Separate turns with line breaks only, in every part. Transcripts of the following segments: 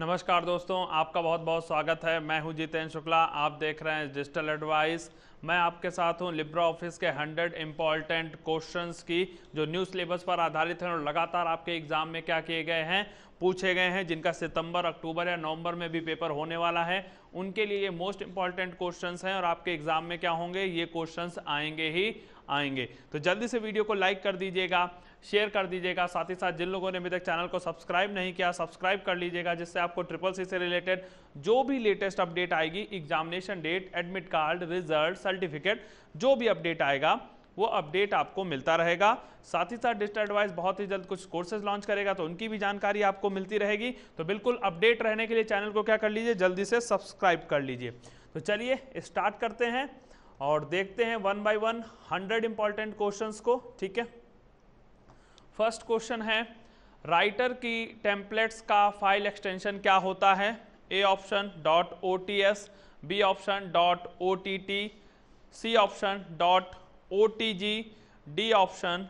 नमस्कार दोस्तों आपका बहुत बहुत स्वागत है मैं हूं जितेंद्र शुक्ला आप देख रहे हैं डिजिटल एडवाइस मैं आपके साथ हूं लिब्रा ऑफिस के 100 इम्पॉर्टेंट क्वेश्चंस की जो न्यूज सिलेबस पर आधारित हैं और लगातार आपके एग्जाम में क्या किए गए हैं पूछे गए हैं जिनका सितंबर अक्टूबर या नवंबर में भी पेपर होने वाला है उनके लिए ये मोस्ट इंपॉर्टेंट क्वेश्चंस हैं और आपके एग्जाम में क्या होंगे ये क्वेश्चंस आएंगे ही आएंगे तो जल्दी से वीडियो को लाइक कर दीजिएगा शेयर कर दीजिएगा साथ ही साथ जिन लोगों ने अभी तक चैनल को सब्सक्राइब नहीं किया सब्सक्राइब कर लीजिएगा जिससे आपको ट्रिपल सी से रिलेटेड जो भी लेटेस्ट अपडेट आएगी examination date admit card result certificate जो भी अपडेट आएगा वो अपडेट आपको मिलता रहेगा साथ ही साथ डिजिटल एडवाइस बहुत ही जल्द कुछ कोर्सेज लॉन्च करेगा तो उनकी भी जानकारी आपको मिलती रहेगी तो बिल्कुल अपडेट रहने के लिए चैनल को क्या कर लीजिए जल्दी से सब्सक्राइब कर लीजिए तो चलिए स्टार्ट करते हैं और देखते हैं one by one hundred important question को ठीक है फर्स्ट क्वेश्चन है राइटर की टेम्पलेट्स का फाइल एक्सटेंशन क्या होता है A option dot O T S B option dot O T T C option dot O T G D option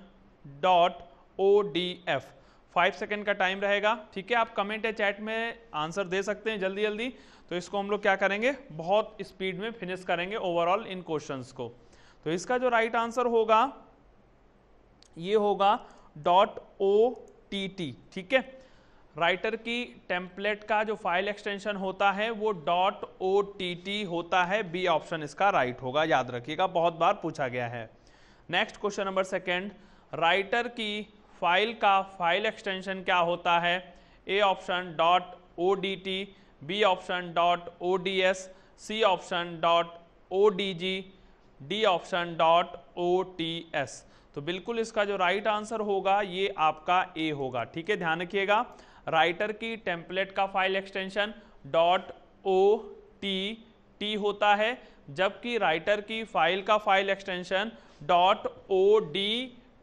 dot O D F five second का time रहेगा ठीक है आप कमेंट या चैट में आंसर दे सकते हैं जल्दी जल्दी तो इसको हम लोग क्या करेंगे बहुत स्पीड में फिनिश करेंगे ओवरऑल इन क्वेश्चन को तो इसका जो राइट आंसर होगा ये होगा डॉट ओ टी टी ठीक है राइटर की टेम्पलेट का जो फाइल एक्सटेंशन होता है वो डॉट ओ टी टी होता है बी ऑप्शन इसका राइट right होगा याद रखिएगा बहुत बार पूछा गया है next question number second writer की फाइल का फाइल एक्सटेंशन क्या होता है A option dot O D T B option dot O D S C option dot O D G D option dot O T S तो बिल्कुल इसका जो right answer होगा ये आपका ए होगा ठीक है ध्यान रखिएगा राइटर की टेम्पलेट का file extension dot O T T होता है जबकि राइटर की फाइल का file extension dot O D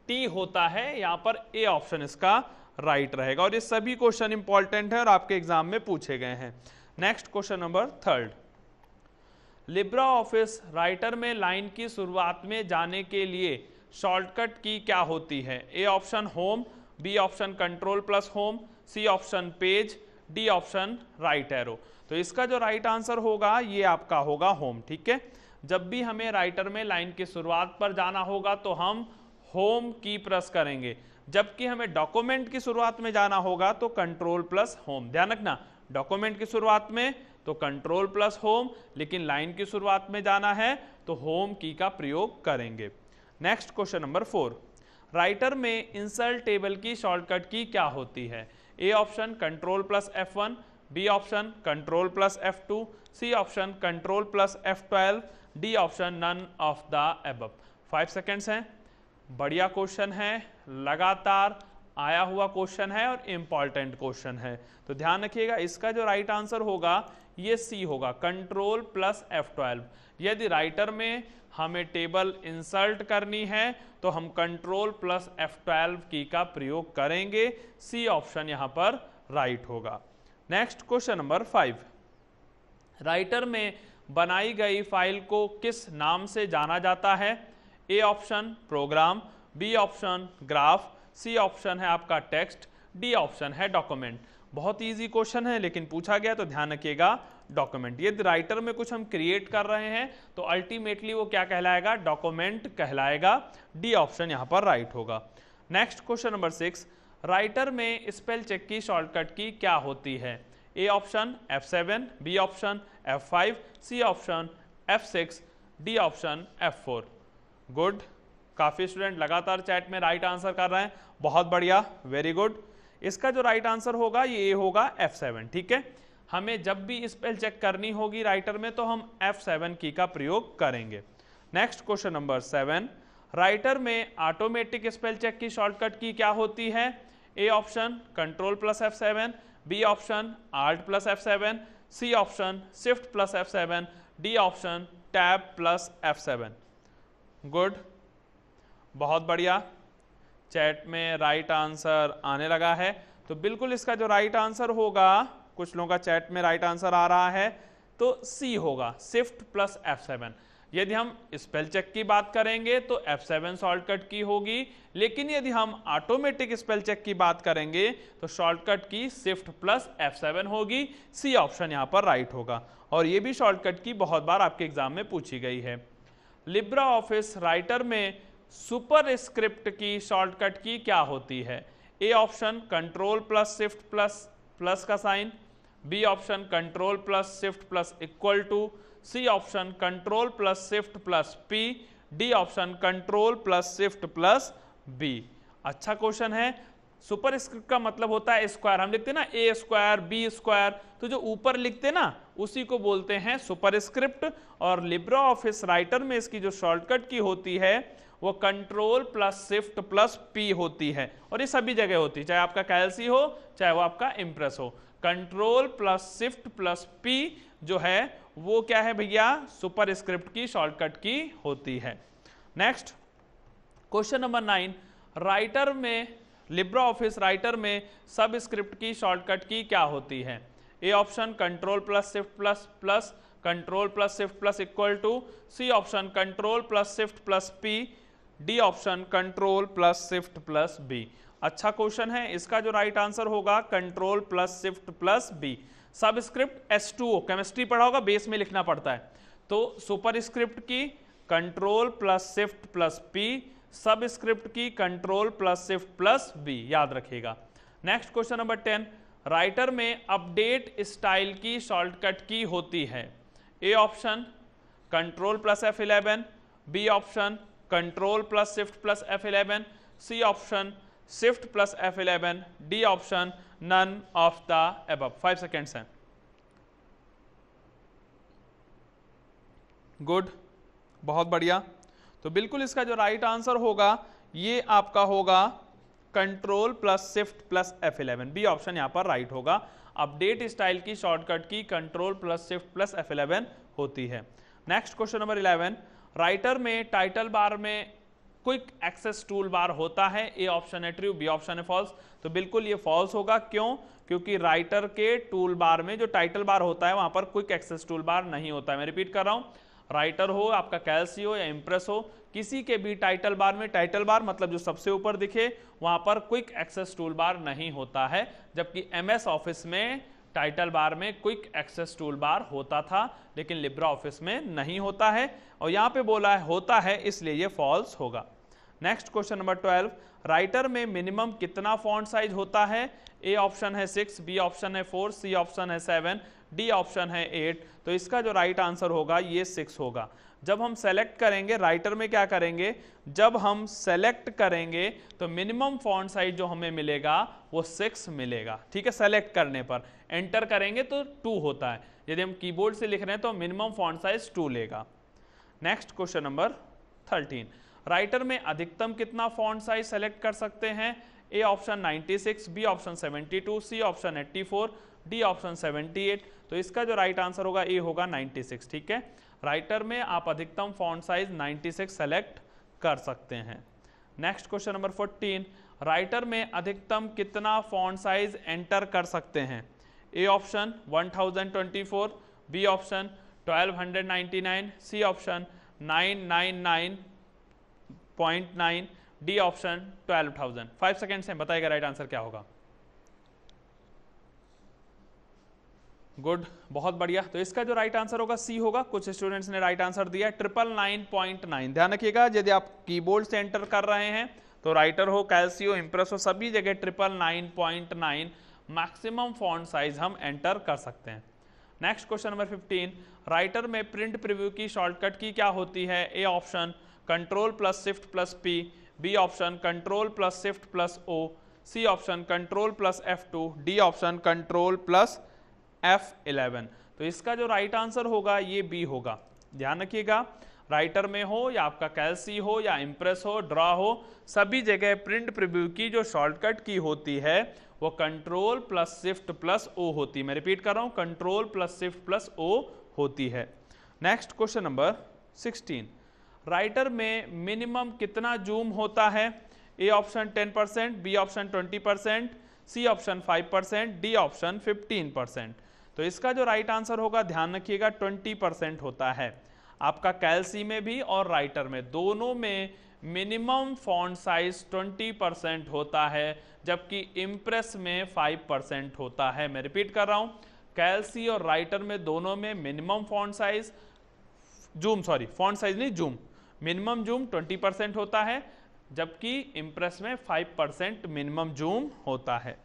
T होता है यहां पर ए ऑप्शन इसका राइट रहेगा और ये सभी क्वेश्चन इंपॉर्टेंट है और आपके एग्जाम में पूछे गए हैं next question number third LibreOffice writer में लाइन की शुरुआत में जाने के लिए शॉर्टकट की क्या होती है A option home B option control plus home C option page D option right arrow तो इसका जो राइट right आंसर होगा ये आपका होगा होम ठीक है जब भी हमें राइटर में लाइन की शुरुआत पर जाना होगा तो हम होम की प्रेस करेंगे जबकि हमें डॉक्यूमेंट की शुरुआत में जाना होगा तो कंट्रोल प्लस होम ध्यान रखना डॉक्यूमेंट की शुरुआत में तो कंट्रोल प्लस होम लेकिन लाइन की शुरुआत में जाना है तो होम की का प्रयोग करेंगे next question number four writer में इंसर्ट टेबल की शॉर्टकट की क्या होती है A option control plus F one B option control plus F two C option control plus F twelve D option none of the above five seconds हैं बढ़िया question है लगातार आया हुआ क्वेश्चन है और इंपॉर्टेंट क्वेश्चन है तो ध्यान रखिएगा इसका जो राइट right आंसर होगा ये सी होगा कंट्रोल प्लस एफ ट्वेल्व यदि राइटर में हमें टेबल इंसर्ट करनी है तो हम कंट्रोल प्लस एफ ट्वेल्व की का प्रयोग करेंगे सी ऑप्शन यहां पर राइट right होगा next question number five writer में बनाई गई फाइल को किस नाम से जाना जाता है A option program B option graph C option है आपका टेक्स्ट डी ऑप्शन है डॉक्यूमेंट बहुत इजी क्वेश्चन है लेकिन पूछा गया तो ध्यान रखिएगा डॉक्यूमेंट यदि राइटर में कुछ हम क्रिएट कर रहे हैं तो अल्टीमेटली वो क्या कहलाएगा डॉक्यूमेंट कहलाएगा डी ऑप्शन यहाँ पर राइट होगा next question number six writer में स्पेल चेक की शॉर्टकट की क्या होती है A option F seven B option F five C option F six D option F four good काफ़ी स्टूडेंट लगातार चैट में राइट आंसर कर रहे हैं बहुत बढ़िया वेरी गुड इसका जो राइट आंसर होगा ये होगा F7 ठीक है हमें जब भी स्पेल चेक करनी होगी राइटर में तो हम F7 की का प्रयोग करेंगे next question number seven writer में ऑटोमेटिक स्पेल चेक की शॉर्टकट की क्या होती है A option control plus F seven B option alt plus F seven C option shift plus F seven D option tab plus F seven good बहुत बढ़िया chat में right answer आने लगा है तो बिल्कुल इसका जो राइट आंसर होगा कुछ लोगों का चैट में राइट आंसर आ रहा है तो सी होगा सिफ्ट प्लस एफ सेवन यदि हम स्पेल चेक की बात करेंगे तो F7 शॉर्टकट की होगी लेकिन यदि हम ऑटोमेटिक स्पेल चेक की बात करेंगे तो shortcut key shift plus F7 होगी सी ऑप्शन यहाँ पर राइट होगा और ये भी शॉर्टकट की बहुत बार आपके एग्जाम में पूछी गई है लिब्रा ऑफिस राइटर में सुपर स्क्रिप्ट की शॉर्टकट की क्या होती है A option control plus shift plus plus का sign B option control plus shift plus equal to C option control plus shift plus P D option control plus shift plus B अच्छा question है superscript का मतलब होता है square हम लिखते हैं ना ए स्क्वायर बी स्क्वायर तो जो ऊपर लिखते ना उसी को बोलते हैं सुपर स्क्रिप्ट और लिब्रो ऑफिस राइटर में इसकी जो शॉर्टकट की होती है वो control plus shift plus P होती है और ये सभी जगह होती है चाहे आपका कैलसी हो चाहे वो आपका इम्प्रेस हो control plus shift plus P जो है वो क्या है भैया सुपर स्क्रिप्ट की शॉर्टकट की होती है next question number nine writer में लिब्रा ऑफिस राइटर में सब स्क्रिप्ट की शॉर्टकट की क्या होती है A option control plus shift plus plus control plus shift plus equal to C option control plus shift plus P D option control plus shift plus B अच्छा question है इसका जो right answer होगा control plus shift plus B subscript S two O chemistry पढ़ा होगा base में लिखना पड़ता है तो सुपर स्क्रिप्ट की control plus shift plus P subscript की control plus shift plus B याद रखेगा next question number ten writer में अपडेट स्टाइल की शॉर्टकट की होती है A option control plus F eleven B option control plus shift plus F eleven C option shift plus F eleven D option none of the above five seconds हैं good बहुत बढ़िया तो बिल्कुल इसका जो राइट आंसर होगा ये आपका होगा control plus shift plus F eleven B option यहां पर राइट होगा अपडेट स्टाइल की शॉर्टकट की control plus shift plus F eleven होती है next question number eleven writer में टाइटल बार में क्विक एक्सेस टूल बार होता है ए ऑप्शन है ट्रू बी ऑप्शन है फॉल्स तो बिल्कुल ये फॉल्स होगा क्यों क्योंकि राइटर के टूल बार में जो टाइटल बार होता है वहां पर क्विक एक्सेस टूल बार नहीं होता है मैं रिपीट कर रहा हूं राइटर हो आपका कैल्सी हो या इम्प्रेस हो किसी के भी टाइटल बार में टाइटल बार मतलब जो सबसे ऊपर दिखे वहां पर क्विक एक्सेस टूल बार नहीं होता है जबकि एम ऑफिस में टाइटल बार में क्विक एक्सेस टूल बार होता था लेकिन लिब्रा ऑफिस में नहीं होता है और यहाँ पे बोला है होता है इसलिए ये फॉल्स होगा next question number twelve writer में मिनिमम कितना फॉन्ट साइज होता है ए ऑप्शन है सिक्स बी ऑप्शन है फोर सी ऑप्शन है सेवन डी ऑप्शन है एट तो इसका जो राइट आंसर होगा ये सिक्स होगा जब हम सेलेक्ट करेंगे राइटर में क्या करेंगे जब हम सेलेक्ट करेंगे तो मिनिमम फॉन्ट साइज जो हमें मिलेगा वो सिक्स मिलेगा ठीक है सेलेक्ट करने पर एंटर करेंगे तो टू होता है यदि हम कीबोर्ड से लिख रहे हैं तो मिनिमम फॉन्ट साइज टू लेगा next question number thirteen writer में अधिकतम कितना फॉन्ट साइज सेलेक्ट कर सकते हैं A option 96, B option seventy C option eighty D option 78 तो इसका जो राइट आंसर होगा ए होगा 96 ठीक है राइटर में आप अधिकतम फॉन्ट साइज 96 सेलेक्ट कर सकते हैं नेक्स्ट क्वेश्चन नंबर 14 राइटर में अधिकतम कितना फॉन्ट साइज एंटर कर सकते हैं A option 1024 B option 1299 C option 999.9 D option 12000 five seconds से बताएगा राइट आंसर क्या होगा गुड बहुत बढ़िया तो इसका जो राइट आंसर होगा सी होगा कुछ स्टूडेंट्स ने राइट आंसर दिया ट्रिपल नाइन पॉइंट नाइन ध्यान रखिएगा यदि आप कीबोर्ड से एंटर कर रहे हैं तो राइटर हो कैल्सियो इम्प्रेस हो सभी जगह triple nine point nine maximum font size हम एंटर कर सकते हैं next question number fifteen writer में प्रिंट प्रिव्यू की शॉर्टकट की क्या होती है A option control plus shift plus P B option control plus shift plus O C option control plus F two D option control plus F eleven तो इसका जो right answer होगा ये बी होगा ध्यान रखिएगा राइटर में हो या आपका कैलसी हो या इम्प्रेस हो ड्रा हो सभी जगह प्रिंट प्रिव्यू की जो शॉर्टकट की होती है वो control plus shift plus O होती है मैं रिपीट कर रहा हूँ control plus shift plus O होती है नेक्स्ट क्वेश्चन नंबर 16 राइटर में मिनिमम कितना जूम होता है A option 10 percent B option 20 percent C option 5 percent D option 15 percent तो इसका जो राइट आंसर होगा ध्यान रखिएगा 20 परसेंट होता है आपका कैलसी में भी और राइटर में दोनों में मिनिमम फॉन्ट साइज 20 परसेंट होता है जबकि इम्प्रेस में 5 परसेंट होता है मैं रिपीट कर रहा हूं कैलसी और राइटर में दोनों में minimum font size zoom sorry font size नहीं जूम मिनिमम जूम 20 परसेंट होता है जबकि इम्प्रेस में 5 परसेंट मिनिमम जूम होता है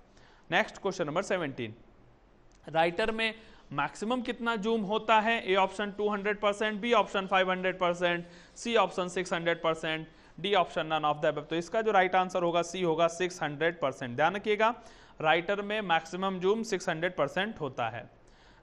नेक्स्ट क्वेश्चन नंबर 17 राइटर में मैक्सिमम कितना जूम होता है A option 200 percent B option 500 percent C option 600 percent D option none of the above तो इसका जो राइट आंसर होगा सी होगा 600 परसेंट ध्यान रखिएगा राइटर में मैक्सिमम जूम 600 परसेंट होता है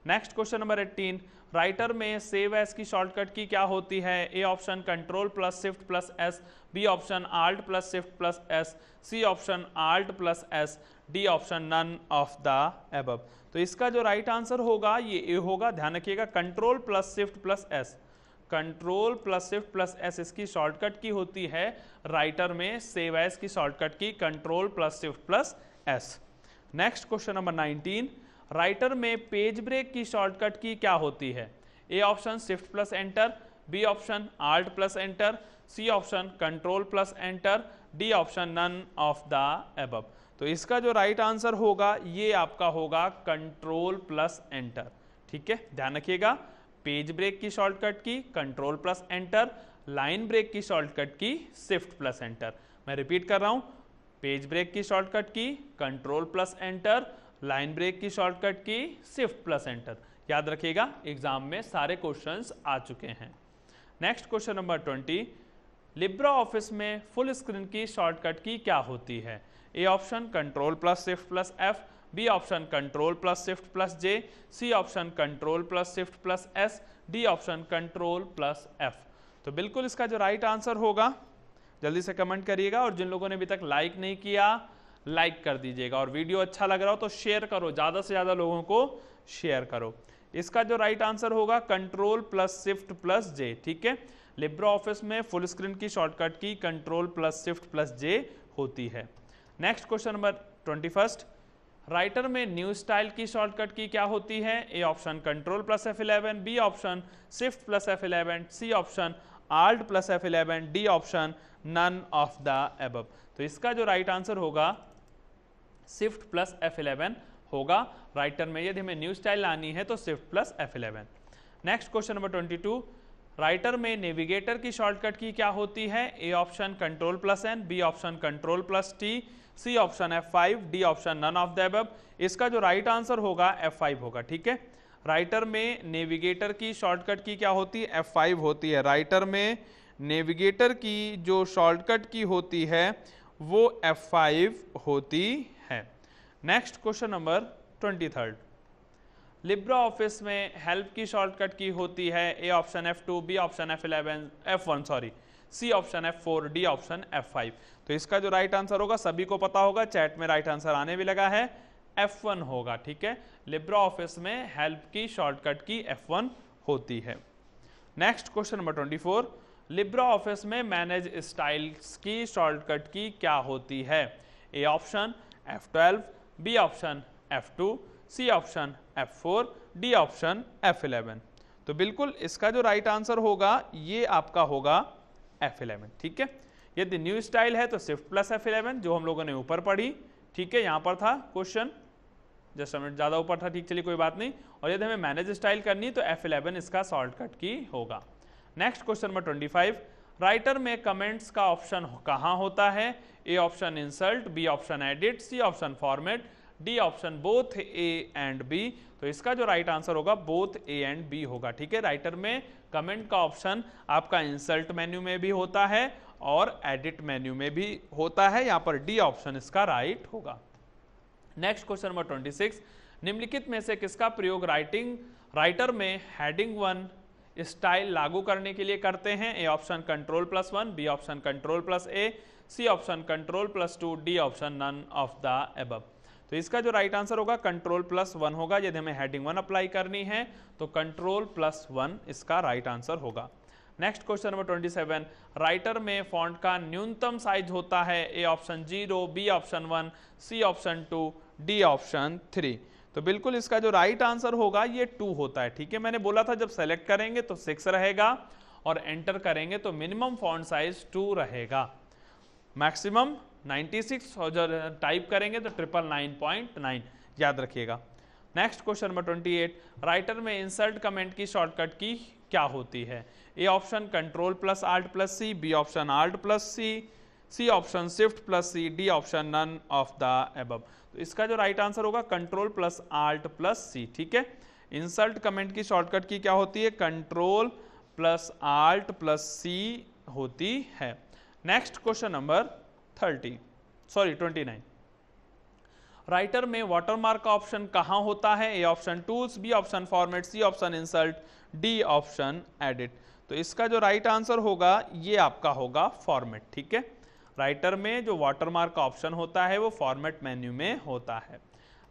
नेक्स्ट क्वेश्चन नंबर 18 राइटर में सेव एस की शॉर्टकट की क्या होती है A option control plus shift plus S B option alt plus shift plus S C option alt plus S D option none of the above तो इसका जो right right answer होगा ये ए होगा ध्यान रखिएगा control plus shift plus S control plus shift plus S इसकी shortcut की होती है राइटर में सेव एस की शॉर्टकट की control plus shift plus S next question number 19 writer में पेज ब्रेक की शॉर्टकट की क्या होती है A option shift plus enter B option alt plus enter C option control plus enter D option none of the above तो इसका जो right answer होगा ये आपका होगा कंट्रोल प्लस एंटर ठीक है ध्यान रखिएगा पेज ब्रेक की शॉर्टकट की control plus enter line break की shortcut key shift plus enter मैं रिपीट कर रहा हूं पेज ब्रेक की शॉर्टकट की control plus enter line break की shortcut key shift plus enter याद रखिएगा एग्जाम में सारे क्वेश्चंस आ चुके हैं next question number twenty Libra office में फुल स्क्रीन की शॉर्टकट की क्या होती है A option control plus shift plus F B option control plus shift plus J C option control plus shift plus S D option control plus F तो बिल्कुल इसका जो राइट आंसर होगा जल्दी से कमेंट करिएगा और जिन लोगों ने अभी तक लाइक नहीं किया लाइक कर दीजिएगा और वीडियो अच्छा लग रहा हो तो शेयर करो ज़्यादा से ज़्यादा लोगों को शेयर करो इसका जो राइट आंसर होगा control plus shift plus J ठीक है लिब्रो ऑफिस में फुल स्क्रीन की शॉर्टकट की control plus shift plus J होती है next question number twenty first Writer में न्यू स्टाइल की शॉर्टकट की क्या होती है A option control plus F eleven B option shift plus F eleven C option alt plus F eleven D option none of the above तो इसका जो right right answer होगा स्विफ्ट प्लस एफ इलेवन होगा Writer में यदि हमें new style लानी है तो shift plus F eleven next question number twenty two Writer में नेविगेटर की शॉर्टकट की क्या होती है A option control plus N B option control plus T C option F five D option none of the above इसका जो right right answer होगा F five होगा ठीक है राइटर में नेविगेटर की शॉर्टकट की क्या होती है एफ फाइव होती है राइटर में नेविगेटर की जो शॉर्टकट की होती है वो एफ फाइव होती है next question number twenty third Libra office में हेल्प की शॉर्टकट की होती है A option F two B option F eleven F one sorry C option F four D option F five तो इसका जो राइट आंसर होगा सभी को पता होगा चैट में राइट आंसर आने भी लगा है F1 होगा ठीक है लिब्रा ऑफिस में हेल्प की शॉर्टकट की F1 होती है next question number 24 Libra office में मैनेज स्टाइल्स की शॉर्टकट की क्या होती है A option F12 B option F2 C option F4 D option F11 तो बिल्कुल इसका जो राइट आंसर होगा ये आपका होगा F11 ठीक है यदि न्यू स्टाइल है तो स्विफ्ट प्लस एफ इलेवन जो हम लोगों ने ऊपर पढ़ी ठीक है यहाँ पर था क्वेश्चन जस्ट मिनट ज़्यादा ऊपर था ठीक चलिए कोई बात नहीं और यदि हमें मैनेज स्टाइल करनी तो एफ इलेवन इसका शॉर्टकट की होगा next question number twenty five writer में कमेंट्स का ऑप्शन कहाँ होता है A option insert B option edit C option format D option both A and B तो इसका जो राइट right आंसर होगा बोथ ए एंड बी होगा ठीक है राइटर में कमेंट का ऑप्शन आपका इंसल्ट मेन्यू में भी होता है और एडिट मेन्यू में भी होता है यहां पर डी ऑप्शन इसका राइट होगा next question number twenty six निम्नलिखित में से किसका प्रयोग राइटिंग राइटर में हेडिंग वन स्टाइल लागू करने के लिए करते हैं A option control plus one B option control plus A C option control plus two D option none of the above तो इसका जो राइट आंसर होगा कंट्रोल प्लस वन होगा यदि हमें हेडिंग वन अप्लाई करनी है तो कंट्रोल प्लस वन इसका राइट आंसर होगा नेक्स्ट क्वेश्चन नंबर 27 राइटर में फॉन्ट का न्यूनतम साइज होता है A option zero B option one C option two D option three तो बिल्कुल इसका जो राइट right आंसर होगा ये टू होता है ठीक है मैंने बोला था जब सेलेक्ट करेंगे तो सिक्स रहेगा और एंटर करेंगे तो मिनिमम फॉन्ट साइज टू रहेगा मैक्सिमम 96 और जो टाइप करेंगे तो ट्रिपल नाइन पॉइंट नाइन याद रखिएगा नेक्स्ट क्वेश्चन नंबर 28 राइटर में इंसर्ट कमेंट की शॉर्टकट की क्या होती है A option control plus alt plus C B option alt plus C C option shift plus C D option none of the above तो इसका जो राइट right आंसर होगा control plus alt plus C ठीक है insult comment की shortcut की क्या होती है control plus alt plus C होती है next question number thirty sorry twenty nine writer में वाटरमार्क का ऑप्शन कहाँ होता है A option tools B option format C option insert D option edit तो इसका जो राइट आंसर होगा ये आपका होगा फॉर्मेट ठीक है राइटर में जो वाटरमार्क का ऑप्शन होता है वो फॉर्मेट मेन्यू में होता है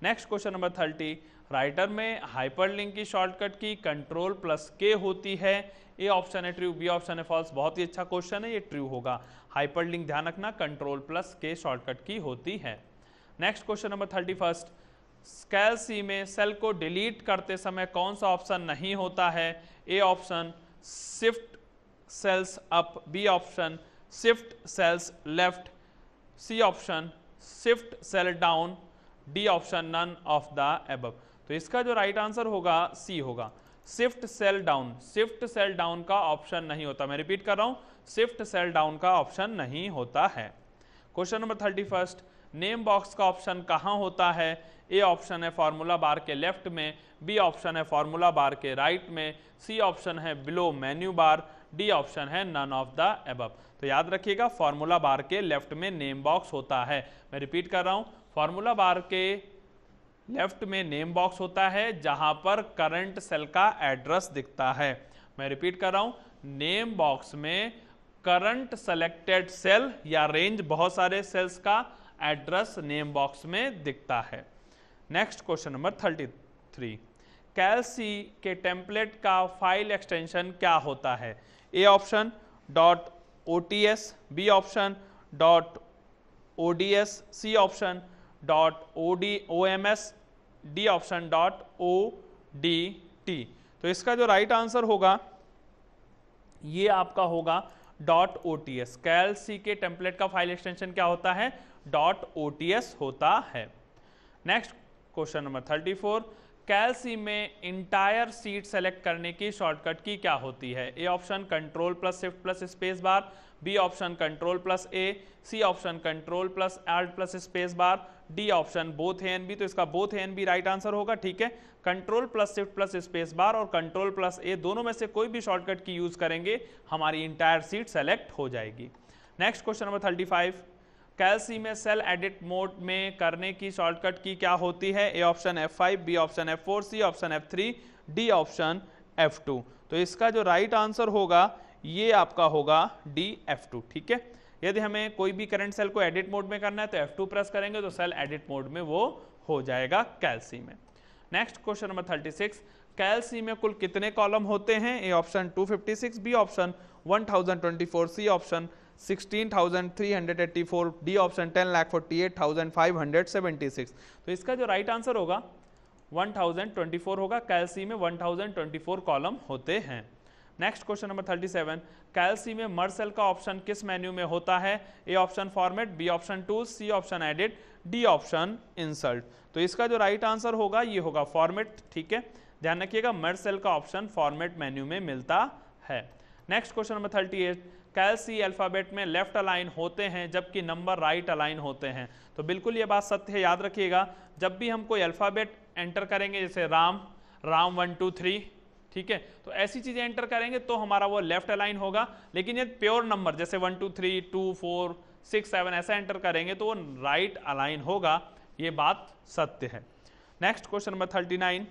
next question number thirty Writer में हाइपरलिंक की शॉर्टकट की कंट्रोल प्लस के होती है ए ऑप्शन है ट्रू बी ऑप्शन है फॉल्स बहुत ही अच्छा क्वेश्चन है ये ट्रू होगा हाइपरलिंक ध्यान रखना कंट्रोल प्लस के शॉर्टकट की होती है next question number thirty first Calc में सेल को डिलीट करते समय कौन सा ऑप्शन नहीं होता है A option shift cells up B option shift cells left C option shift cell down D option none of the above तो इसका जो राइट right आंसर होगा सी होगा shift cell down shift cell down का option नहीं होता मैं repeat कर रहा हूं शिफ्ट सेल डाउन का ऑप्शन नहीं होता है question number thirty first name box का ऑप्शन कहाँ होता है ए ऑप्शन है फार्मूला बार के लेफ्ट में बी ऑप्शन है फार्मूला बार के राइट में सी ऑप्शन है below menu bar D option है नन ऑफ द एबब तो याद रखिएगा फार्मूला बार के लेफ्ट में नेम बॉक्स होता है मैं रिपीट कर रहा हूँ फार्मूला बार के लेफ्ट में नेम बॉक्स होता है जहाँ पर करंट सेल का एड्रेस दिखता है मैं रिपीट कर रहा हूँ नेम बॉक्स में करंट सेलेक्टेड सेल या रेंज बहुत सारे सेल्स का एड्रेस नेम बॉक्स में दिखता है next question number thirty three Calc के टेम्पलेट का फाइल एक्सटेंशन क्या होता है A option dot O T S B option dot O D S C option dot O D O M S D option dot O D T तो इसका जो right right answer होगा ये आपका होगा dot O T S Calc के template का file extension क्या होता है डॉट ओ होता है next question number thirty four Calc में इंटायर सीट सेलेक्ट करने की शॉर्टकट की क्या होती है A option control plus shift plus space bar B option control plus A C option control plus alt plus space bar D option both है and B तो इसका बोथ है एन बी राइट आंसर होगा ठीक है control plus shift plus space bar और control plus ए दोनों में से कोई भी शॉर्टकट की यूज करेंगे हमारी इंटायर सीट सेलेक्ट हो जाएगी next question number thirty five Calc में सेल एडिट मोड में करने की शॉर्टकट की क्या होती है A option F five B option F four C option F three D option F two तो इसका जो राइट right आंसर होगा ये आपका होगा डी एफ टू ठीक है यदि हमें कोई भी करंट सेल को एडिट मोड में करना है तो एफ टू प्रेस करेंगे तो सेल एडिट मोड में वो हो जाएगा कैलसी में next question number thirty six Calc में कुल कितने कॉलम होते हैं A option two fifty six B option one thousand twenty four C option 16,384 D option 10 lakh 48,576 तो इसका जो राइट आंसर होगा 1024 होगा कैलसी में 1024 कॉलम होते हैं नेक्स्ट क्वेश्चन नंबर 37 कैलसी में मर्सेल का ऑप्शन किस मेन्यू में होता है A option format B option टू C option edit D option insert तो इसका जो राइट आंसर होगा ये होगा फॉर्मेट ठीक है ध्यान रखिएगा मर्सेल का ऑप्शन फॉर्मेट मेन्यू में मिलता है next question number 38 Calc alphabet में लेफ़्ट अलाइन होते हैं जबकि नंबर राइट अलाइन होते हैं तो बिल्कुल ये बात सत्य है याद रखिएगा जब भी हम कोई अल्फ़ाबेट एंटर करेंगे जैसे Ram Ram one two three ठीक है तो ऐसी चीज़ें एंटर करेंगे तो हमारा वो लेफ़्ट अलाइन होगा लेकिन ये प्योर नंबर जैसे one two three two four six seven ऐसा एंटर करेंगे तो वो राइट अलाइन होगा ये बात सत्य है next question number thirty nine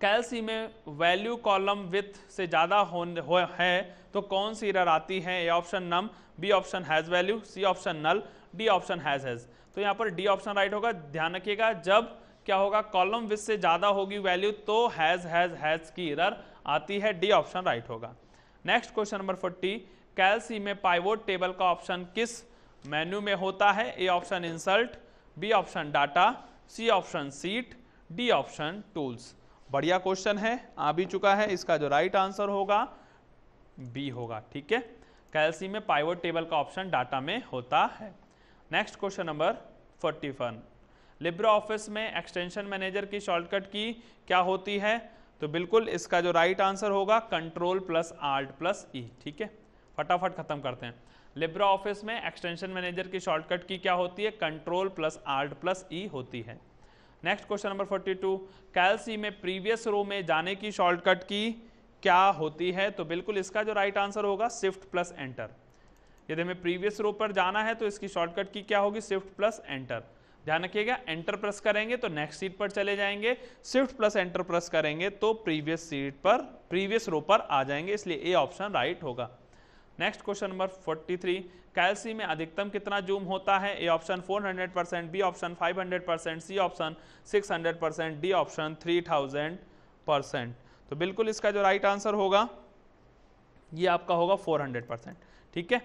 Calc में वैल्यू कॉलम विथ से ज़्यादा हो, हो है तो कौन सी एरर आती है A option num B option hash value C option null D option hash hash तो यहाँ पर डी ऑप्शन राइट होगा ध्यान रखिएगा जब क्या होगा कॉलम विथ से ज़्यादा होगी वैल्यू तो हैज़ हैज़ हैज़ की एरर आती है डी ऑप्शन राइट होगा next question number forty Calc में पाइवोट टेबल का ऑप्शन किस मेन्यू में होता है A option insert B option data C option sheet D option tools बढ़िया क्वेश्चन है आ भी चुका है इसका जो राइट आंसर होगा बी होगा ठीक है कैल्सी में पाइवट टेबल का ऑप्शन डाटा में होता है next question number forty one Libra office में एक्सटेंशन मैनेजर की शॉर्टकट की क्या होती है तो बिल्कुल इसका जो राइट आंसर होगा control plus alt plus E ठीक है फटाफट खत्म करते हैं लिब्रा ऑफिस में एक्सटेंशन मैनेजर की शॉर्टकट की क्या होती है control plus alt plus E होती है नेक्स्ट क्वेश्चन नंबर 42 कैलसी में प्रीवियस रो में जाने की शॉर्टकट की क्या होती है तो बिल्कुल इसका जो राइट आंसर होगा स्विफ्ट प्लस एंटर यदि हमें प्रीवियस रो पर जाना है तो इसकी शॉर्टकट की क्या होगी स्विफ्ट प्लस एंटर ध्यान रखिएगा एंटर प्रेस करेंगे तो नेक्स्ट सीट पर चले जाएंगे स्विफ्ट प्लस एंटर प्रेस करेंगे तो प्रीवियस सीट पर प्रीवियस रो पर आ जाएंगे इसलिए ए ऑप्शन राइट होगा नेक्स्ट क्वेश्चन नंबर 43 कैल्सी में अधिकतम कितना जूम होता है A option 400 percent B option 500 percent C option 600 percent D option 3000 percent तो बिल्कुल इसका जो राइट आंसर होगा ये आपका होगा 400 परसेंट ठीक है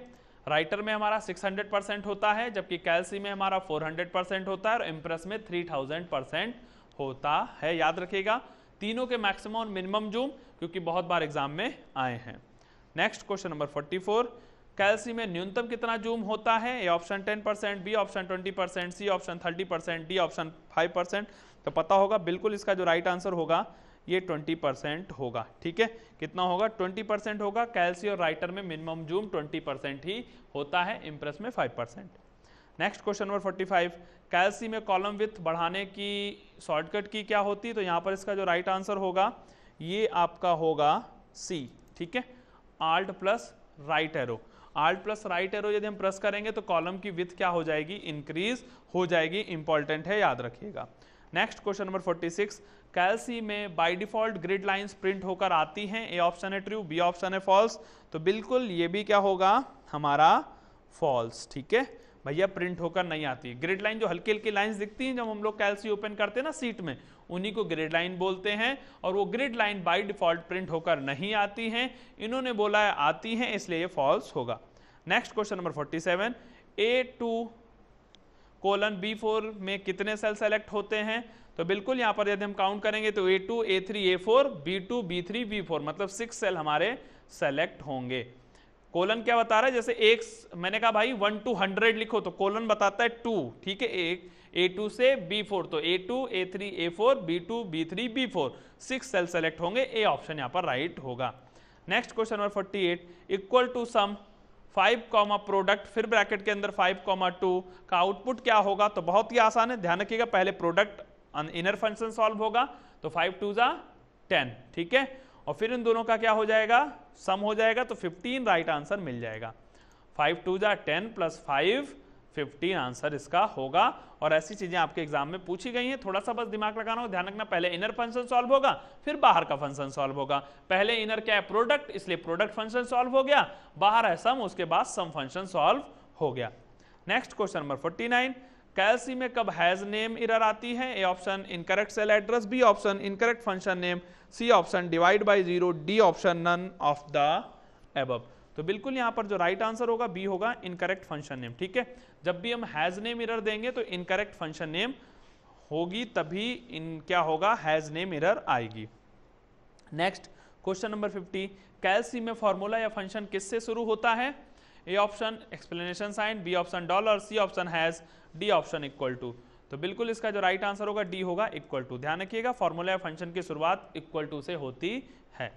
राइटर में हमारा 600 परसेंट होता है जबकि कैल्सी में हमारा 400 परसेंट होता है और इम्प्रेस में 3000 परसेंट होता है याद रखिएगा तीनों के मैक्सिमम और मिनिमम जूम क्योंकि बहुत बार एग्जाम में आए हैं नेक्स्ट क्वेश्चन नंबर 44 कैल्सी में न्यूनतम कितना जूम होता है A option 10 percent B option 20 percent C option 30 percent D option 5 percent तो पता होगा बिल्कुल इसका जो राइट आंसर होगा ये 20 परसेंट होगा ठीक है कितना होगा 20 परसेंट होगा कैल्सी और राइटर में मिनिमम जूम 20 परसेंट ही होता है इम्प्रेस में 5 percent next question number 45 Calc में कॉलम विथ बढ़ाने की शॉर्टकट की क्या होती है तो यहाँ पर इसका जो राइट आंसर होगा ये आपका होगा सी ठीक है alt plus right arrow alt plus right arrow यदि हम प्रेस करेंगे तो कॉलम की विथ क्या हो जाएगी इंक्रीज हो जाएगी इंपॉर्टेंट है याद रखिएगा नेक्स्ट क्वेश्चन नंबर 46 कैलसी में by default grid lines print होकर आती हैं ए ऑप्शन है ट्रू बी ऑप्शन है फॉल्स तो बिल्कुल ये भी क्या होगा हमारा फॉल्स ठीक है भैया प्रिंट होकर नहीं आती ग्रिड लाइन जो हल्की हल्की लाइंस दिखती हैं जब हम लोग कैलसी ओपन करते हैं ना सीट में उन्हीं को ग्रिड लाइन बोलते हैं और वो grid line by default print होकर नहीं आती हैं इन्होंने बोला है आती हैं इसलिए ये फॉल्स होगा next question number forty seven A two colon B four में कितने सेल सेलेक्ट होते हैं तो बिल्कुल यहां पर यदि हम काउंट करेंगे तो A two A three A four B two B three B four मतलब सिक्स सेल हमारे सेलेक्ट होंगे कोलन क्या बता रहा है जैसे एक मैंने कहा भाई वन टू हंड्रेड लिखो तो कोलन बताता है टू ठीक है एक ए टू से बी फोर तो A two A three A four B two B three B four six cell select होंगे ए ऑप्शन यहां पर राइट होगा next question number forty eight equal to sum five comma product फिर bracket के अंदर five comma two का output क्या होगा तो बहुत ही आसान है ध्यान रखिएगा पहले प्रोडक्ट इनर फंक्शन सॉल्व होगा तो फाइव टू जा टेन ठीक है और फिर इन दोनों का क्या हो जाएगा सम हो जाएगा तो फिफ्टीन राइट आंसर मिल जाएगा फाइव टू जा ten plus five fifteen answer इसका होगा और ऐसी चीजें आपके एग्जाम में पूछी गई हैं थोड़ा सा बस दिमाग लगाना हो ध्यान रखना पहले इनर फंक्शन सॉल्व होगा फिर बाहर का फंक्शन सॉल्व होगा पहले इनर क्या है प्रोडक्ट इसलिए प्रोडक्ट फंक्शन सॉल्व हो गया बाहर है सम उसके बाद सम फंक्शन सॉल्व हो गया next question number forty Calc में कब हैज नेम इरर आती है A option incorrect cell address B option incorrect function name C option divide by zero D option none of the above तो बिल्कुल यहाँ पर जो राइट right आंसर होगा बी होगा इनकरेक्ट फंक्शन नेम ठीक है जब भी हम हैज़ नेम इरर देंगे तो इनकरेक्ट फंक्शन नेम होगी तभी इन क्या होगा हैज़ नेम इरर आएगी next question number fifty Calc में फॉर्मूला या फंक्शन किससे शुरू होता है A option explanation sign B option dollar C option hash D option equal to तो बिल्कुल इसका जो राइट आंसर होगा डी होगा इक्वल टू ध्यान रखिएगा फॉर्मूला या फंक्शन की शुरुआत इक्वल टू से होती है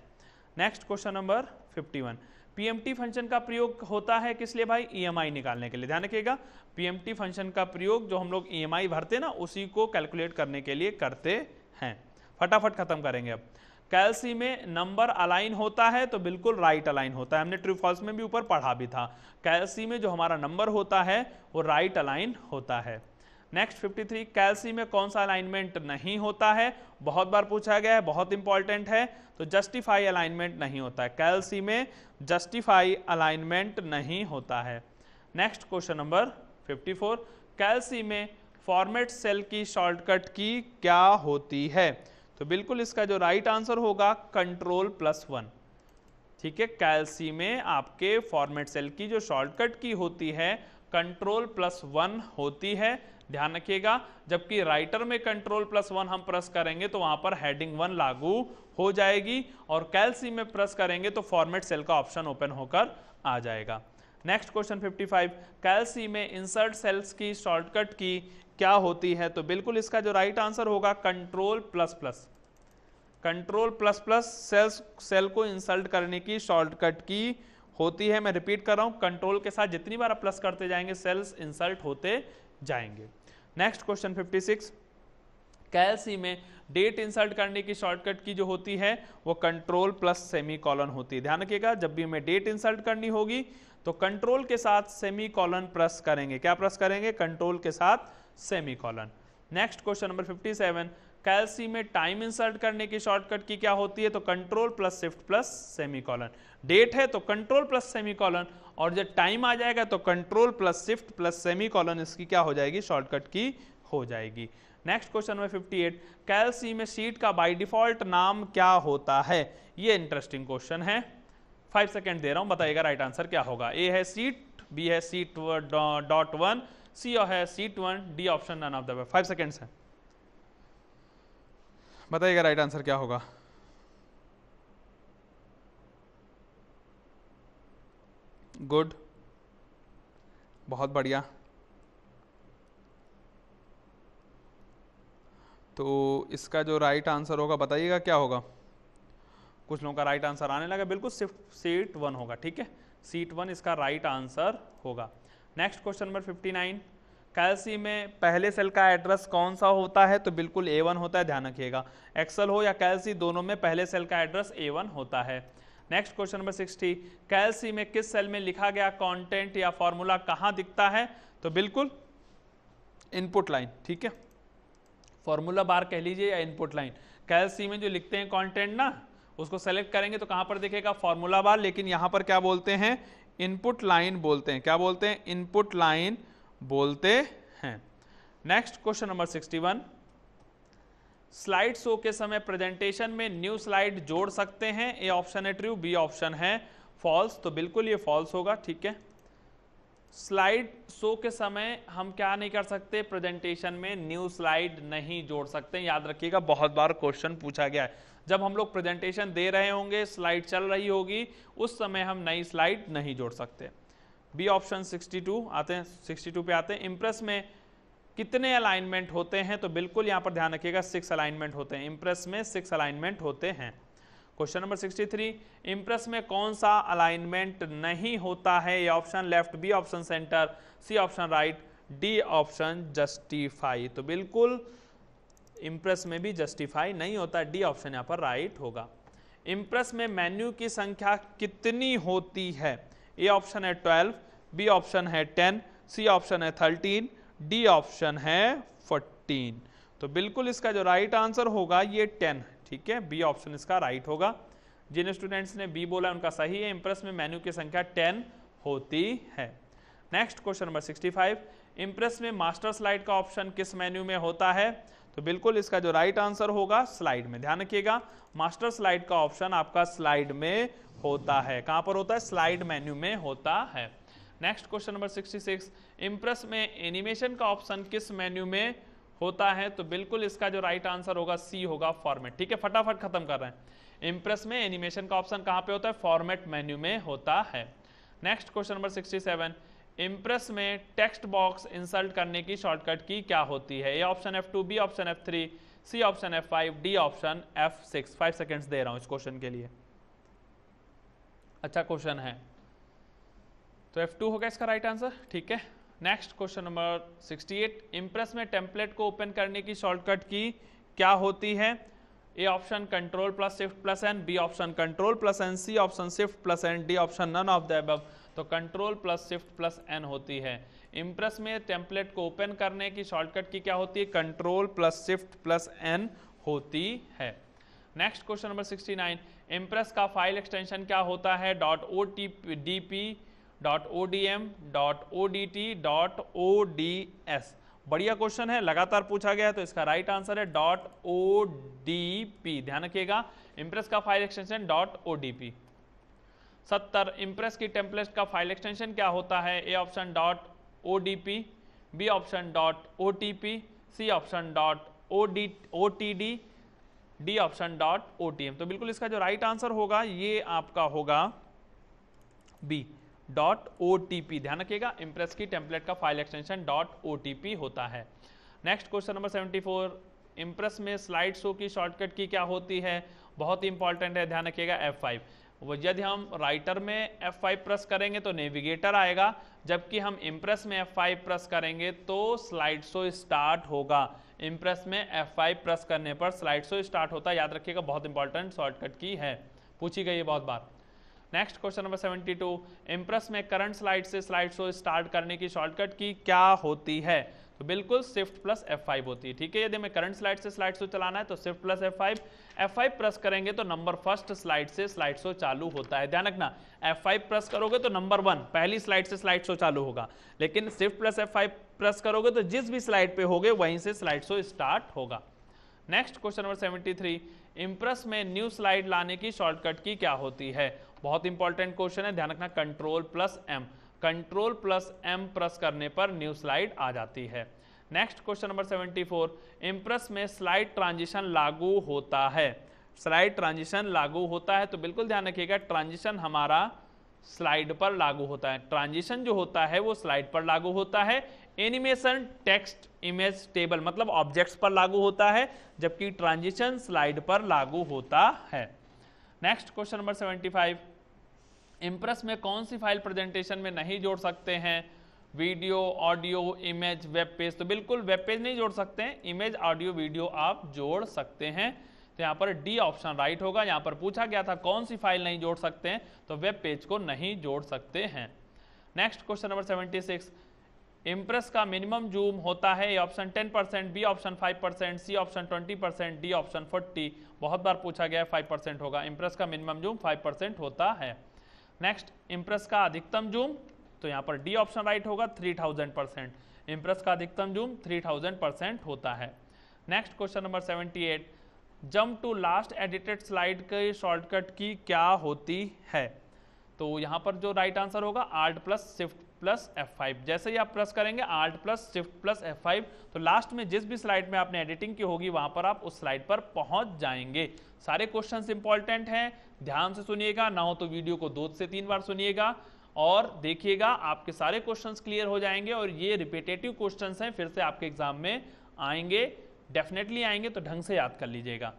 next question number fifty one PMT function का प्रयोग होता है किस लिए भाई ईएमआई e निकालने के लिए ध्यान रखिएगा पीएमटी फंक्शन का प्रयोग जो हम लोग ईएमआई e भरते ना उसी को कैलकुलेट करने के लिए करते हैं फटाफट खत्म करेंगे अब कैलसी में नंबर अलाइन होता है तो बिल्कुल राइट अलाइन होता है हमने ट्रू फॉल्स में भी ऊपर पढ़ा भी था कैलसी में जो हमारा नंबर होता है वो राइट अलाइन होता है नेक्स्ट 53 कैल्सी में कौन सा अलाइनमेंट नहीं होता है बहुत बार पूछा गया है बहुत इंपॉर्टेंट है तो जस्टिफाई अलाइनमेंट नहीं होता है कैल्सी में जस्टिफाई अलाइनमेंट नहीं होता है नेक्स्ट क्वेश्चन नंबर 54 कैल्सी में फॉर्मेट सेल की शॉर्टकट की क्या होती है तो बिल्कुल इसका जो राइट आंसर होगा कंट्रोल प्लस वन ठीक है कैल्सी में आपके फॉर्मेट सेल की जो शॉर्टकट की होती है कंट्रोल प्लस वन होती है ध्यान रखिएगा जबकि राइटर में कंट्रोल प्लस वन हम प्रेस करेंगे तो वहां पर हेडिंग वन लागू हो जाएगी और कैलसी में प्रेस करेंगे तो फॉर्मेट सेल का ऑप्शन ओपन होकर आ जाएगा नेक्स्ट क्वेश्चन 55 फाइव कैलसी में इंसर्ट सेल्स की शॉर्टकट की क्या होती है तो बिल्कुल इसका जो राइट आंसर होगा control plus plus control plus plus cells cell को इंसल्ट करने की शॉर्टकट की होती है मैं रिपीट कर रहा हूं कंट्रोल के साथ जितनी बार आप प्लस करते जाएंगे सेल्स इंसल्ट होते जाएंगे नेक्स्ट क्वेश्चन 56 कैलसी में डेट इंसर्ट करने की शॉर्टकट की जो होती है वो कंट्रोल प्लस सेमी कॉलन होती है ध्यान रखिएगा जब भी हमें डेट इंसर्ट करनी होगी तो कंट्रोल के साथ सेमी कॉलन प्रेस करेंगे क्या प्रेस करेंगे कंट्रोल के साथ semicolon next question number 57 Calc में टाइम इंसर्ट करने की शॉर्टकट की क्या होती है तो control plus shift plus semicolon date है तो कंट्रोल प्लस सेमीकॉलन और जब टाइम आ जाएगा तो control plus shift plus semicolon इसकी क्या हो जाएगी शॉर्टकट की हो जाएगी नेक्स्ट क्वेश्चन नंबर 58 कैलसी में सीट का बाय डिफॉल्ट नाम क्या होता है ये इंटरेस्टिंग क्वेश्चन है फाइव सेकेंड दे रहा हूं बताइएगा राइट आंसर क्या होगा ए है सीट बी है सीट डॉट वन सी है seat one D option none of the five seconds है बताइएगा राइट आंसर क्या होगा गुड बहुत बढ़िया तो इसका जो राइट आंसर होगा बताइएगा क्या होगा कुछ लोगों का राइट आंसर आने लगा बिल्कुल सिर्फ सीट वन होगा ठीक है सीट वन इसका राइट आंसर होगा next question number fifty nine Calc में पहले सेल का एड्रेस कौन सा होता है तो बिल्कुल ए वन होता है ध्यान रखिएगा एक्सल हो या कैलसी दोनों में पहले सेल का एड्रेस ए वन होता है next question number sixty Calc में किस सेल में लिखा गया कंटेंट या फॉर्मूला कहाँ दिखता है तो बिल्कुल इनपुट लाइन ठीक है फॉर्मूला बार कह लीजिए या इनपुट लाइन कैलसी में जो लिखते हैं कॉन्टेंट ना उसको सेलेक्ट करेंगे तो कहाँ पर दिखेगा फॉर्मूला बार लेकिन यहाँ पर क्या बोलते हैं इनपुट लाइन बोलते हैं क्या बोलते हैं इनपुट लाइन बोलते हैं next question number 61 slide show के समय प्रेजेंटेशन में न्यू स्लाइड जोड़ सकते हैं ए ऑप्शन है ट्रू बी ऑप्शन है फॉल्स तो बिल्कुल ये फॉल्स होगा ठीक है स्लाइड शो के समय हम क्या नहीं कर सकते प्रेजेंटेशन में न्यू स्लाइड नहीं जोड़ सकते याद रखिएगा बहुत बार क्वेश्चन पूछा गया है जब हम लोग प्रेजेंटेशन दे रहे होंगे स्लाइड चल रही होगी उस समय हम नई स्लाइड नहीं जोड़ सकते बी ऑप्शन 62 आते हैं 62 पे आते हैं इम्प्रेस में कितने अलाइनमेंट होते हैं तो बिल्कुल यहां पर ध्यान रखिएगा सिक्स अलाइनमेंट होते हैं इम्प्रेस में सिक्स अलाइनमेंट होते हैं क्वेश्चन नंबर 63 थ्री इम्प्रेस में कौन सा अलाइनमेंट नहीं होता है ये option left B option center C option right D option justify तो बिल्कुल इम्प्रेस में भी जस्टिफाई नहीं होता डी ऑप्शन यहाँ पर राइट होगा इम्प्रेस में मेन्यू की संख्या कितनी होती है ए ऑप्शन है ट्वेल्व बी ऑप्शन है टेन सी ऑप्शन है थर्टीन डी ऑप्शन है फोर्टीन तो बिल्कुल इसका जो राइट right आंसर होगा ये टेन ठीक है बी ऑप्शन इसका राइट right होगा जिन स्टूडेंट्स ने बी बोला उनका सही है इंप्रेस में मेन्यू की संख्या टेन होती है next question number sixty five Impress में मास्टर स्लाइड का ऑप्शन किस मेन्यू में होता है तो बिल्कुल इसका जो राइट right आंसर होगा स्लाइड में ध्यान रखिएगा मास्टर स्लाइड का ऑप्शन आपका स्लाइड में होता है कहां पर होता है स्लाइड मेन्यू में होता है नेक्स्ट क्वेश्चन नंबर 66 इंप्रेस में एनिमेशन का ऑप्शन किस मेन्यू में होता है तो बिल्कुल इसका जो राइट आंसर होगा सी होगा फॉर्मेट ठीक है फटाफट खत्म कर रहे हैं इंप्रेस में एनिमेशन का ऑप्शन कहां पे होता है फॉर्मेट मेन्यू में होता है नेक्स्ट क्वेश्चन नंबर 67 इंप्रेस में टेक्स्ट बॉक्स इंसल्ट करने की शॉर्टकट की क्या होती है A option F two B option F three C option F five D option F six five seconds दे रहा हूं इस क्वेश्चन के लिए अच्छा क्वेश्चन है तो एफ टू गया इसका राइट आंसर ठीक है नेक्स्ट क्वेश्चन नंबर 68 इम्प्रेस में टेम्पलेट को ओपन करने की शॉर्टकट की क्या होती है A option control plus shift plus N B option control plus N C option shift plus N D option none of the above तो control plus shift plus N होती है इम्प्रेस में टेम्पलेट को open करने की shortcut की क्या होती है control plus shift plus N होती है नेक्स्ट क्वेश्चन नंबर 69 इम्प्रेस का फाइल एक्सटेंशन क्या होता है dot O T D P dot O D M dot O D T dot O D S बढ़िया क्वेश्चन है लगातार पूछा गया तो इसका राइट आंसर है डॉट ओ डी पी ध्यान रखिएगा इम्प्रेस का file extension dot O D P सत्तर इम्प्रेस की टेम्पलेट का फाइल एक्सटेंशन क्या होता है A option dot O D P B option dot O T P C option dot O D O T D D option dot O T M तो बिल्कुल इसका जो राइट आंसर होगा ये आपका होगा B dot O T P ध्यान रखिएगा इंप्रेस की टेम्पलेट का file extension dot O T P होता है next question number seventy four Impress में स्लाइड शो की शॉर्टकट की क्या होती है बहुत ही इंपॉर्टेंट है ध्यान रखिएगा एफ F5 यदि हम राइटर में F5 प्रेस करेंगे तो नेविगेटर आएगा जबकि हम इम्प्रेस में F5 प्रेस करेंगे तो स्लाइड शो स्टार्ट होगा इम्प्रेस में F5 प्रेस करने पर स्लाइड शो स्टार्ट होता है याद रखिएगा बहुत इंपॉर्टेंट शॉर्टकट की है पूछी गई है बहुत बार नेक्स्ट क्वेश्चन नंबर 72 इम्प्रेस में करंट स्लाइड से स्लाइड शो स्टार्ट करने की शॉर्टकट की क्या होती है तो बिल्कुल स्विफ्ट प्लस फाइव होती है ठीक है यदि मैं करंट स्लाइड से स्लाइड शो चलाना है तो shift plus five F5 press करेंगे तो नंबर फर्स्ट स्लाइड से स्लाइड शो चालू होता है ध्यान रखना F5 प्रेस करोगे तो नंबर वन पहली स्लाइड से स्लाइड शो चालू होगा लेकिन शिफ्ट प्लस F5 प्रेस करोगे तो जिस भी स्लाइड पे होगे वहीं से स्लाइड शो स्टार्ट होगा next question number seventy three Impress में न्यू स्लाइड लाने की शॉर्टकट की क्या होती है बहुत इंपॉर्टेंट क्वेश्चन है ध्यान रखना control plus M control plus M press करने पर न्यू स्लाइड आ जाती है नेक्स्ट क्वेश्चन नंबर 74 इम्प्रेस में स्लाइड ट्रांजिशन लागू होता है स्लाइड ट्रांजिशन लागू होता है तो बिल्कुल ध्यान रखिएगा ट्रांजिशन हमारा स्लाइड पर लागू होता है ट्रांजिशन जो होता है वो स्लाइड पर लागू होता है एनिमेशन टेक्स्ट इमेज टेबल मतलब ऑब्जेक्ट्स पर लागू होता है जबकि ट्रांजिशन स्लाइड पर लागू होता है नेक्स्ट क्वेश्चन नंबर 75 इंप्रेस में कौन सी फाइल प्रेजेंटेशन में नहीं जोड़ सकते हैं video audio image web page तो बिल्कुल वेब पेज नहीं जोड़ सकते हैं इमेज ऑडियो वीडियो आप जोड़ सकते हैं तो यहाँ पर डी ऑप्शन राइट होगा यहाँ पर पूछा गया था कौन सी फाइल नहीं जोड़ सकते हैं तो वेब पेज को नहीं जोड़ सकते हैं next question number seventy six Impress का मिनिमम जूम होता है A option ten percent B option five percent C option twenty percent D option forty बहुत बार पूछा गया है 5 परसेंट होगा इम्प्रेस का मिनिमम जूम फाइव परसेंट होता है नेक्स्ट इम्प्रेस का अधिकतम जूम तो यहाँ पर डी ऑप्शन राइट होगा 3000 परसेंट इम्प्रेस का अधिकतम जूम 3000 परसेंट होता है next question number 78 jump to last edited slide के शॉर्टकट की क्या होती है तो यहाँ पर जो राइट आंसर होगा alt plus shift plus F5 जैसे ही आप प्रेस करेंगे art plus shift plus F5 तो लास्ट में जिस भी स्लाइड में आपने एडिटिंग की होगी वहां पर आप उस स्लाइड पर पहुंच जाएंगे सारे क्वेश्चंस इंपॉर्टेंट हैं ध्यान से सुनिएगा ना हो तो वीडियो को दो से तीन बार सुनिएगा और देखिएगा आपके सारे क्वेश्चंस क्लियर हो जाएंगे और ये रिपीटेटिव क्वेश्चंस हैं फिर से आपके एग्जाम में आएंगे डेफिनेटली आएंगे तो ढंग से याद कर लीजिएगा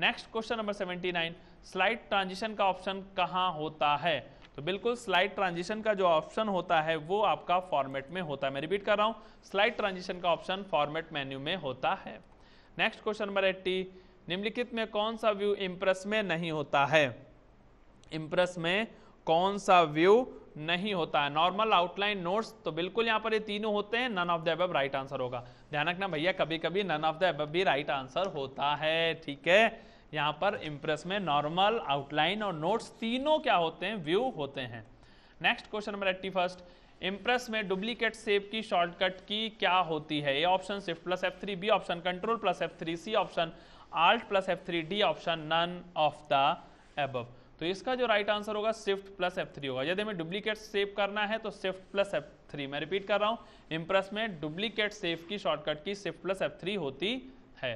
next question number 79 slide transition का ऑप्शन कहाँ होता है तो बिल्कुल स्लाइड ट्रांजिशन का जो ऑप्शन होता है वो आपका फॉर्मेट में होता है मैं रिपीट कर रहा हूँ स्लाइड ट्रांजिशन का ऑप्शन फॉर्मेट मेन्यू में होता है नेक्स्ट क्वेश्चन नंबर एट्टी निम्नलिखित में कौन सा व्यू इम्प्रेस में नहीं होता है इम्प्रेस में कौन सा व्यू नहीं होता है नॉर्मल आउटलाइन नोट्स तो बिल्कुल यहां पर ये तीनों होते हैं none of the above right answer होगा ध्यान रखना भैया कभी कभी नन ऑफ द एबब भी राइट आंसर होता है ठीक है यहां पर इंप्रेस में नॉर्मल आउटलाइन और नोट्स तीनों क्या होते हैं व्यू होते हैं next question number eighty first Impress में डुप्लीकेट सेव की शॉर्टकट की क्या होती है A option shift plus F three B option control plus F three C option alt plus F three D option none of the above तो इसका जो right answer होगा शिफ्ट प्लस एफ थ्री होगा यदि हमें डुप्लीकेट सेव करना है तो शिफ्ट प्लस एफ थ्री मैं रिपीट कर रहा हूं इंप्रेस में डुप्लीकेट सेव की शॉर्टकट की शिफ्ट प्लस एफ थ्री होती है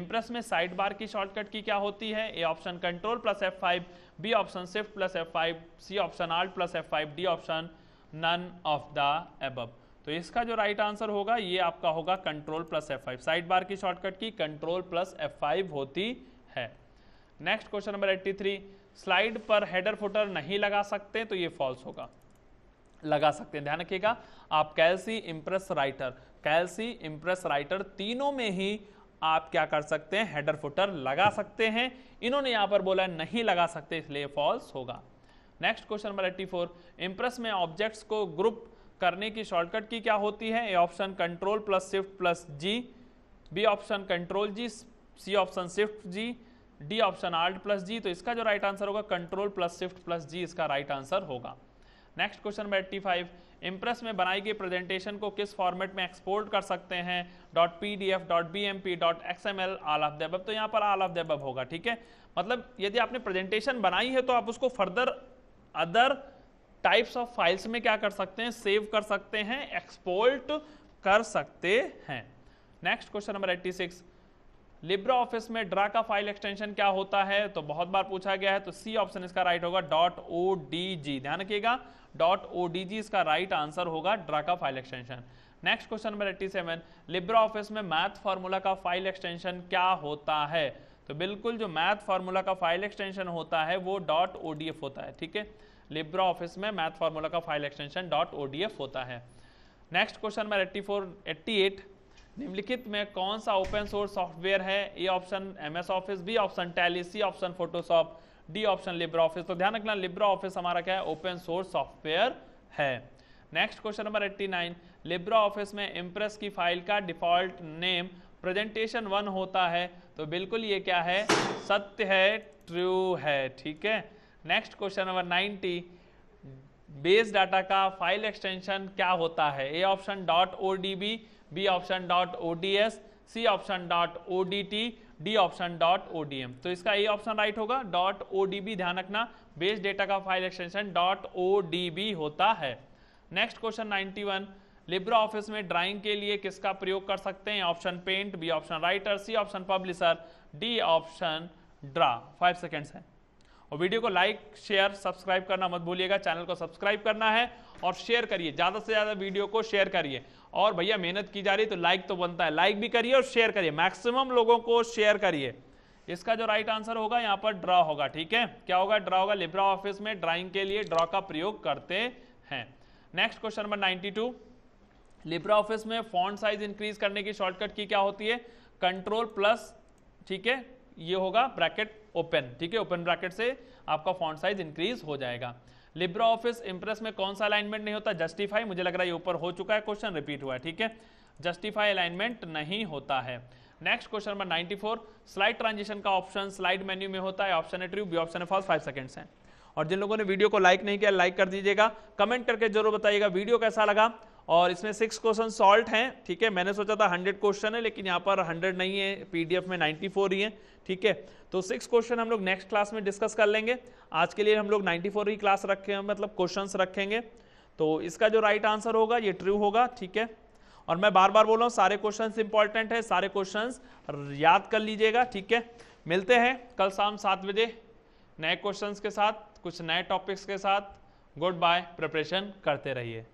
इंप्रेस में साइड बार की शॉर्टकट की क्या होती है A option control plus F five B option shift plus F five C option alt plus F five D option none of the above तो इसका जो राइट right आंसर होगा ये आपका होगा control plus F five side bar की shortcut की control plus F five होती है next question number eighty three slide पर हेडर फुटर नहीं लगा सकते तो ये फॉल्स होगा लगा सकते हैं ध्यान रखिएगा आप Calc Impress Writer Calc Impress Writer तीनों में ही आप क्या कर सकते हैं हेडर फुटर लगा सकते हैं इन्होंने यहां पर बोला नहीं लगा सकते इसलिए फॉल्स होगा next question number eighty four Impress में ऑब्जेक्ट्स को ग्रुप करने की शॉर्टकट की क्या होती है A option control plus shift plus G B option control G C option shift G D option alt plus G तो इसका जो राइट आंसर होगा control plus shift plus G इसका राइट आंसर होगा next question number eighty five Impress में बनाई गई presentation को किस फॉर्मेट में एक्सपोर्ट कर सकते हैं dot P D F dot B M P dot X M L all of the above तो यहाँ पर आल ऑफ देबब होगा ठीक है मतलब यदि आपने प्रेजेंटेशन बनाई है तो आप उसको further other types of files में क्या कर सकते हैं सेव कर सकते हैं एक्सपोर्ट कर सकते हैं next question number eighty six Libre office में ड्रा का फाइल एक्सटेंशन क्या होता है तो बहुत बार पूछा गया है तो सी ऑप्शन इसका राइट होगा डॉट ओ डी जी ध्यान रखिएगा डॉट ओ डी जी इसका राइट आंसर होगा ड्रा का file extension next question number eighty seven Libre office में मैथ फॉर्मूला का फाइल एक्सटेंशन क्या होता है तो बिल्कुल जो मैथ फॉर्मूला का फाइल एक्सटेंशन होता है वो डॉट ओ डी एफ होता है ठीक है लिब्रा ऑफिस में मैथ फॉर्मूला का file extension dot O D F होता है next question number eighty four eighty eight निम्नलिखित में कौन सा ओपन सोर्स सॉफ्टवेयर है A option M S Office B option Tally C option Photoshop D option Libre Office तो ध्यान रखना लिब्रा ऑफिस हमारा क्या है ओपन सोर्स सॉफ्टवेयर है next question number 89 Libre office में इम्प्रेस की फाइल का डिफॉल्ट नेम प्रेजेंटेशन वन होता है तो बिल्कुल ये क्या है सत्य है ट्रू है ठीक है next question number 90 Base data का फाइल एक्सटेंशन क्या होता है A option dot O D B B option dot O D S C option dot O D T D option dot O D M तो इसका A option right होगा dot O D B ध्यान रखना Base data का file extension dot O D B होता है next question 91 Libre office में drawing के लिए किसका प्रयोग कर सकते हैं option paint B option Writer C option Publisher D option Draw five seconds है और वीडियो को लाइक शेयर सब्सक्राइब करना मत भूलिएगा चैनल को सब्सक्राइब करना है और शेयर करिए ज़्यादा से ज़्यादा वीडियो को शेयर करिए और भैया मेहनत की जा रही तो लाइक तो बनता है लाइक भी करिए और शेयर करिए मैक्सिमम लोगों को शेयर करिए इसका जो राइट आंसर होगा यहाँ पर ड्रा होगा ठीक है क्या होगा ड्रा होगा लिब्रा ऑफिस में ड्राइंग के लिए ड्रॉ का प्रयोग करते हैं next question number 92 Libre office में फॉन्ट साइज इंक्रीज करने की शॉर्टकट की क्या होती है कंट्रोल प्लस ठीक है ये होगा ब्रैकेट ओपन ठीक है ओपन ब्रैकेट से आपका फॉन्ट साइज इंक्रीज हो जाएगा लिब्रा ऑफिस इंप्रेस में कौन सा अलाइनमेंट नहीं होता जस्टिफाई मुझे लग रहा है ये ऊपर हो चुका है क्वेश्चन रिपीट हुआ है ठीक है जस्टिफाई अलाइनमेंट नहीं होता है next question number 94 slide transition का ऑप्शन स्लाइड मेन्यू में होता है ऑप्शन है ट्रू बी ऑप्शन है फाइव सेकंड्स है और जिन लोगों ने वीडियो को लाइक नहीं किया लाइक कर दीजिएगा कमेंट करके जरूर बताइएगा वीडियो कैसा लगा और इसमें सिक्स क्वेश्चन सॉल्ट हैं ठीक है मैंने सोचा था हंड्रेड क्वेश्चन है लेकिन यहाँ पर हंड्रेड नहीं है पीडीएफ में नाइन्टी फोर ही है ठीक है तो सिक्स क्वेश्चन हम लोग नेक्स्ट क्लास में डिस्कस कर लेंगे आज के लिए हम लोग नाइन्टी फोर ही क्लास रखे मतलब क्वेश्चन रखेंगे तो इसका जो राइट right आंसर होगा ये ट्रू होगा ठीक है और मैं बार बार बोल रहा हूँ सारे क्वेश्चन इंपॉर्टेंट है सारे क्वेश्चन याद कर लीजिएगा ठीक है मिलते हैं कल शाम सात बजे नए क्वेश्चन के साथ कुछ नए टॉपिक्स के साथ गुड बाय प्रिपरेशन करते रहिए